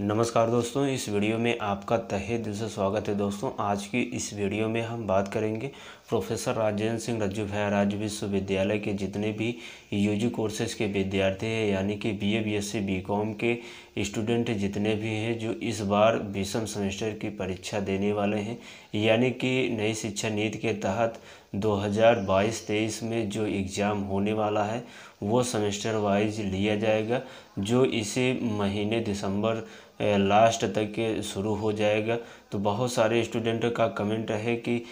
नमस्कार दोस्तों इस वीडियो में आपका तहे दिल से स्वागत है दोस्तों आज की इस वीडियो में हम बात करेंगे प्रोफेसर राजेंद्र सिंह रज्जू भैया राज्य विश्वविद्यालय के जितने भी यूजी कोर्सेज के विद्यार्थी हैं यानी कि बीए बीएससी बीकॉम के स्टूडेंट जितने भी हैं जो इस बार बीसम सेमेस्टर की परीक्षा देने वाले हैं यानी कि नई शिक्षा नीति के तहत 2022-23 में जो एग्ज़ाम होने वाला है वो सेमेस्टर वाइज लिया जाएगा जो इसे महीने दिसंबर लास्ट तक शुरू हो जाएगा तो बहुत सारे स्टूडेंट का कमेंट है कि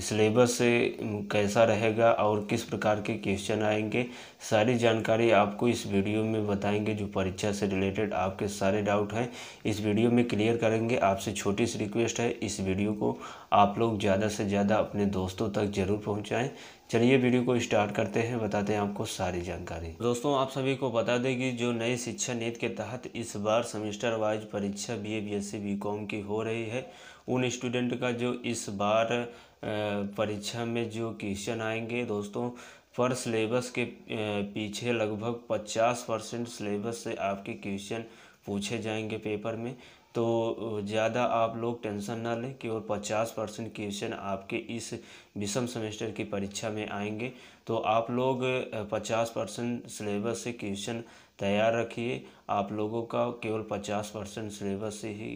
सिलेबस कैसा रहेगा और किस प्रकार के क्वेश्चन आएंगे सारी जानकारी आपको इस वीडियो में बताएंगे जो परीक्षा से रिलेटेड आपके सारे डाउट हैं इस वीडियो में क्लियर करेंगे आपसे छोटी सी रिक्वेस्ट है इस वीडियो को आप लोग ज़्यादा से ज़्यादा अपने दोस्तों तक ज़रूर पहुँचाएँ चलिए वीडियो को स्टार्ट करते हैं बताते हैं आपको सारी जानकारी दोस्तों आप सभी को बता दें कि जो नई शिक्षा नीति के तहत इस बार सेमिस्टर वाइज परीक्षा B A B S C B com की हो रही है उन स्टूडेंट का जो इस बार परीक्षा में जो क्वेश्चन आएंगे दोस्तों पर सिलेबस के पीछे लगभग पचास परसेंट सिलेबस से आपके क्वेश्चन पूछे जाएंगे पेपर में तो ज़्यादा आप लोग टेंशन ना लें केवल पचास परसेंट क्वेश्चन आपके इस विषम सेमेस्टर की परीक्षा में आएंगे तो आप लोग पचास परसेंट सिलेबस से क्वेश्चन तैयार रखिए आप लोगों का केवल पचास परसेंट सिलेबस से ही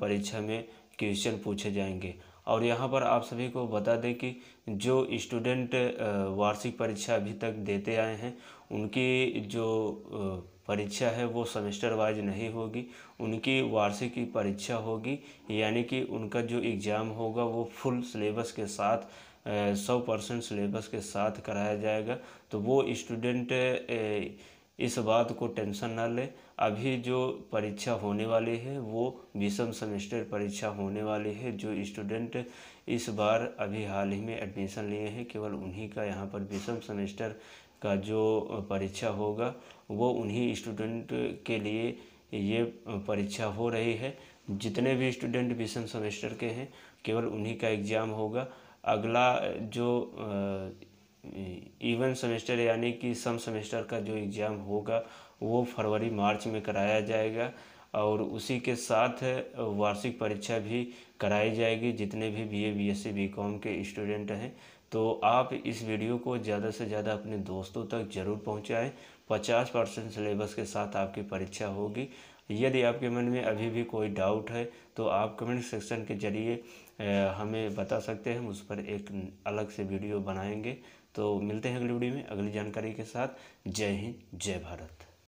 परीक्षा में क्वेश्चन पूछे जाएंगे और यहाँ पर आप सभी को बता दें कि जो स्टूडेंट वार्षिक परीक्षा अभी तक देते आए हैं उनकी जो परीक्षा है वो सेमेस्टर वाइज नहीं होगी उनकी वार्षिक की परीक्षा होगी यानी कि उनका जो एग्ज़ाम होगा वो फुल सिलेबस के साथ सौ परसेंट सिलेबस के साथ कराया जाएगा तो वो स्टूडेंट इस बात को टेंशन ना ले अभी जो परीक्षा होने वाली है वो बीसम सेमेस्टर परीक्षा होने वाली है जो स्टूडेंट इस बार अभी हाल ही में एडमिशन लिए हैं केवल उन्हीं का यहाँ पर बीसम सेमेस्टर का जो परीक्षा होगा वो उन्हीं स्टूडेंट के लिए ये परीक्षा हो रही है जितने भी स्टूडेंट बीसम सेमेस्टर के हैं केवल उन्हीं का एग्ज़ाम होगा अगला जो इवन सेमेस्टर यानी कि सम सेमेस्टर का जो एग्ज़ाम होगा वो फरवरी मार्च में कराया जाएगा और उसी के साथ वार्षिक परीक्षा भी कराई जाएगी जितने भी बीए बीएससी बीकॉम के स्टूडेंट हैं तो आप इस वीडियो को ज़्यादा से ज़्यादा अपने दोस्तों तक ज़रूर पहुँचाएँ पचास परसेंट सिलेबस के साथ आपकी परीक्षा होगी यदि आपके मन में अभी भी कोई डाउट है तो आप कमेंट सेक्शन के ज़रिए हमें बता सकते हैं हम उस पर एक अलग से वीडियो बनाएंगे तो मिलते हैं अगली वीडियो में अगली जानकारी के साथ जय हिंद जय भारत